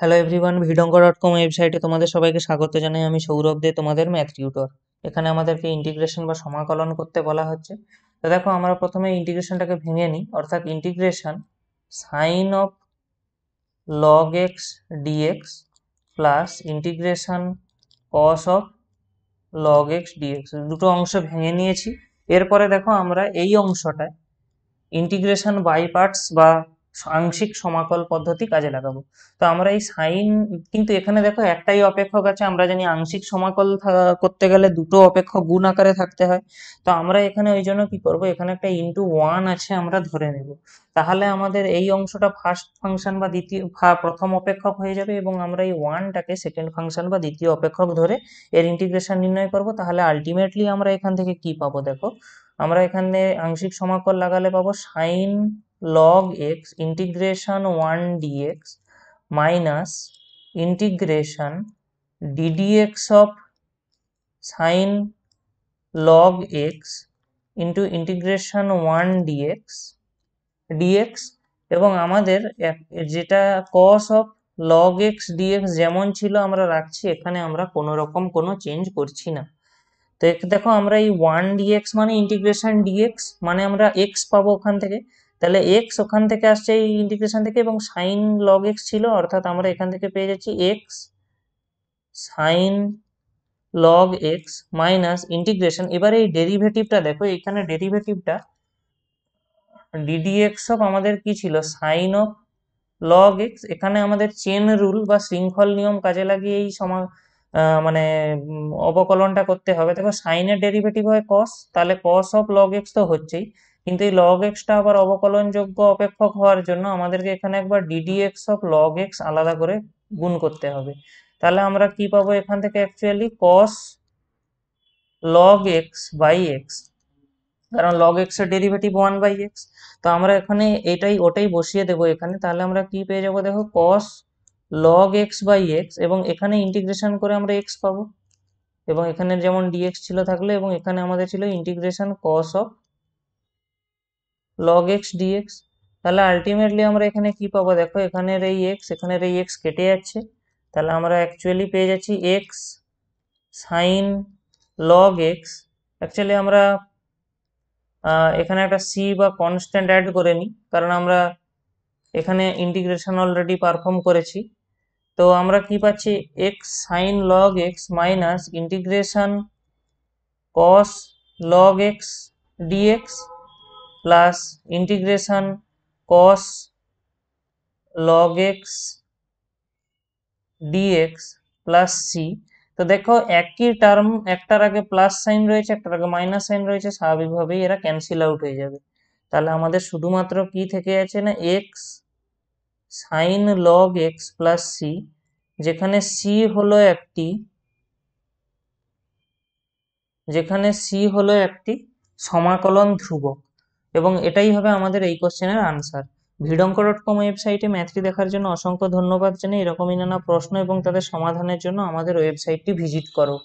hello everyone ভিডঙ্ক dot com ওয়েবসাইটে তোমাদের সবাইকে স্বাগত জানাই আমি সৌরভ দে তোমাদের ম্যাথ টিউটর এখানে আমাদেরকে ইন্টিগ্রেশন বা সমাকলন করতে বলা হচ্ছে তো দেখো আমরা প্রথমে ইন্টিগ্রেশনটাকে ভেঙে নিই অর্থাৎ integration sine of log x dx plus integration cos of log x dx দুটো অংশ ভেঙে নিয়েছি এরপরে দেখো আমরা এই অংশটায় ইন্টিগ্রেশন বাই পার্টস বা আংশিক সমাকল পদ্ধতি কাজে লাগাবো তো আমরা এই সাইন কিন্তু এখানে দেখো একটাই অপেক্ষক আছে আমরা জানি আংশিক সমাকল করতে গেলে দুটো অপেক্ষক গুণ আকারে থাকতে হয় তো আমরা এখানে ওই জন্য কি করব এখানে একটা ইন্টু ওয়ান আছে আমরা ধরে নেব তাহলে আমাদের এই অংশটা ফার্স্ট ফাংশন বা দ্বিতীয় প্রথম অপেক্ষক হয়ে যাবে এবং আমরা এই ওয়ানটাকে সেকেন্ড ফাংশন বা দ্বিতীয় অপেক্ষক ধরে এর ইন্টিগ্রেশন নির্ণয় করব তাহলে আলটিমেটলি আমরা এখান থেকে কি পাবো দেখো আমরা এখানে আংশিক সমাকল লাগালে পাবো sine log x integration 1 dx minus integration ddx of sin log x into integration 1 dx dx এবং আমাদের যেটা cos of log x dx যেমন ছিল আমরা রাখছি এখানে আমরা কোনো রকম কোনো চেঞ্জ করছি না তো দেখো আমরা এই 1 dx মানে ইন্টিগ্রেশন dx মানে আমরা x পাবো ওখান থেকে তাহলে এক্স ওখান থেকে আসছে এই ইন্টিগ্রেশন থেকে এবং সাইন লগ এক্স ছিল অর্থাৎ আমরা এখান থেকে পেয়ে যাচ্ছি x sine log x minus integration এবার এই ডেরিভেটিভটা দেখো এখানে ডেরিভেটিভটা ডিডিএক্স অফ আমাদের কি ছিল সাইন অফ লগ এক্স এখানে আমাদের চেন রুল বা শৃঙ্খল নিয়ম কাজে লাগিয়ে এই সমা মানে অবকলনটা করতে হবে দেখো সাইনের ডেরিভেটিভ হয় কস তাহলে কস অফ লগ এক্স তো হচ্ছেই কিন্তু এই লগ এক্সটা আবার অবকলনযোগ্য অপেক্ষক হওয়ার জন্য আমাদেরকে এখানে একবার ডিডিএক্স অফ লগ এক্স আলাদা করে গুণ করতে হবে তাহলে আমরা কি পাবো এখান থেকে actually cos log x by x কারণ লগ এক্স এর ডেরিভেটিভ ওয়ান বাই এক্স তো আমরা এখানে এটাই ওটাই বসিয়ে দেবো এখানে তাহলে আমরা কি পেয়ে যাবো দেখো cos log x by x এবং এখানে ইন্টিগ্রেশন করে আমরা এক্স পাবো এবং এখানে যেমন ডিএক্স ছিল থাকলে এবং এখানে আমাদের ছিল integration cos of log x dx তাহলে আলটিমেটলি আমরা এখানে কি পাবো দেখো এখানের এই এক্স এখানের এই এক্স কেটে যাচ্ছে তাহলে আমরা অ্যাকচুয়ালি পেয়ে যাচ্ছি x sine log x actually আমরা এখানে একটা সি বা কনস্ট্যান্ট অ্যাড করে নিই কারণ আমরা এখানে ইন্টিগ্রেশন অলরেডি পারফর্ম করেছি তো আমরা কি পাচ্ছি x sine log x minus integration cos log x dx plus integration cos log x dx plus C তো দেখো একই টার্ম একটার আগে প্লাস সাইন রয়েছে একটার আগে মাইনাস সাইন রয়েছে স্বাভাবিকভাবেই এরা ক্যান্সেল আউট হয়ে যাবে তাহলে আমাদের শুধুমাত্র কি থেকে আছে না x sine log x plus C যেখানে সি হলো একটি যেখানে সি হলো একটি সমাকলন ধ্রুবক এবং এটাই হবে আমাদের এই কোশ্চেনের আনসার ভিডঙ্ক ডট কম ওয়েবসাইটে ম্যাথটি দেখার জন্য অসংখ্য ধন্যবাদ জেনে এরকমই নানা প্রশ্ন এবং তাদের সমাধানের জন্য আমাদের ওয়েবসাইটটি ভিজিট করো